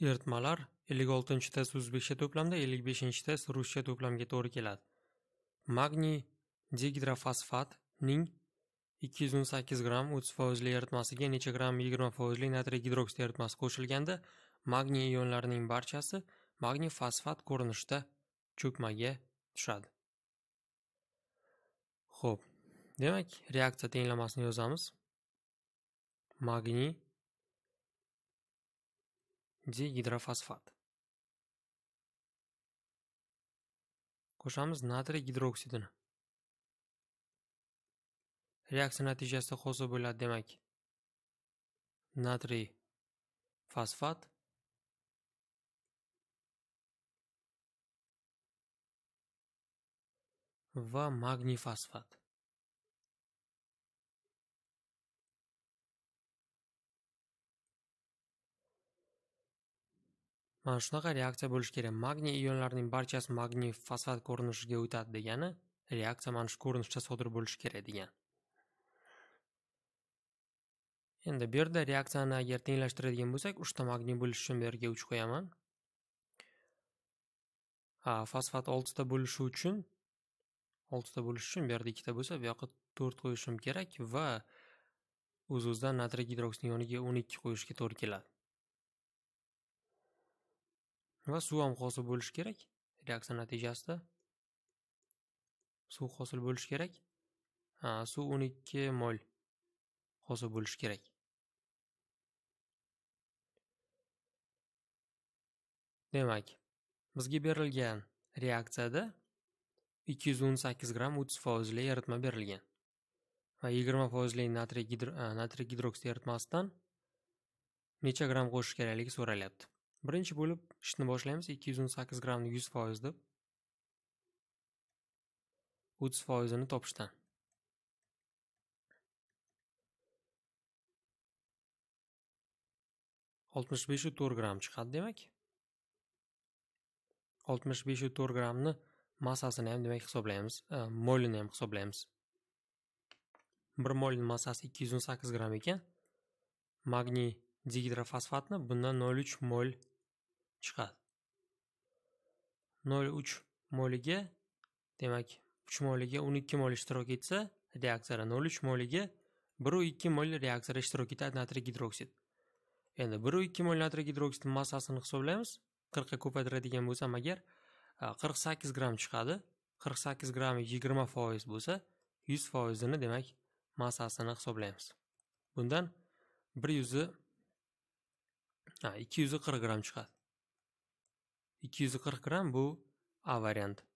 Eritmalar 56 test o'zbekcha to'plamda, 55 test ruscha to'plamga to'g'ri keladi. Magniy digidrofosfat 218 gramm 30 foizli eritmasiga necha gramm 20 foizli natriy gidroksid eritmasi qo'shilganda magniy ionlarining barchasi magniy fosfat ko'rinishida cho'kmaga tushadi. Xo'p, demak, reaksiya tenglamasini yozamiz. Magniy Digidrofosfat. Qo'shamiz natriy gidroksidini. Reaksiya natijasida hosil bo'ladi demak. Natriy fosfat va magniy fosfat. mana shunaqa reaksiya bo'lishi kerak magniy ionlarining barchasi magniy fosfat ko'rinishiga o'tadi degani reaksiya mana shu ko'rinishda sodir bo'lishi kerak degan endi bu yerda reaksiyani agar tenglashtiradigan bo'lsak uchta magniy bo'lishi uchun bu yerga uch qo'yaman fosfat oltita bo'lishi uchun oltita bo'lishi uchun bu yerda ikkita bo'lsa bu yoqqa to'rt qo'yishim kerak va o'z o'zidan natriy gidroksid yoniga o'n ikki qo'yishga to'g'ri keladi va suv ham hosil bo'lishi kerak reaksiya natijasida suv hosil bo'lishi kerak suv o'n ikki mol hosil bo'lishi kerak demak bizga berilgan reaksiyada 218 gramm o'ttiz foizli eritma berilgan va yigirma foizli natriy gidro, natriy gidroksid eritmasidan necha gramm qo'shish kerakligi so'ralyapti Birinchi bo'lib ishni boshlaymiz 218 grammni 100 foiz deb 30 foizini topishdan. oltmish beshu to'rt gramm chiqadi demak oltmish beshu to'rt grammni massasini ham demak hisoblaymiz e, molini ham hisoblaymiz bir molni massasi ikki yuz o'n sakkiz gramm ekan magniy digidrofosfatni bundan nol uch mol chiqadi 03 moliga demak 3 moliga 12 mol ishtirok etsa reaksiyada 03 moliga 1.2 mol reaksiyada ishtirok etadi natriy gidroksid endi 1.2 mol natriy gidroksidni massasini hisoblaymiz 40 ga ko'paytiradigan bo'lsam agar 48 e, gram chiqadi 48 gram 20 foiz bo'lsa 100 foizini demak massasini hisoblaymiz bundan 100 240 gram chiqadi 240 gram bu A varianti.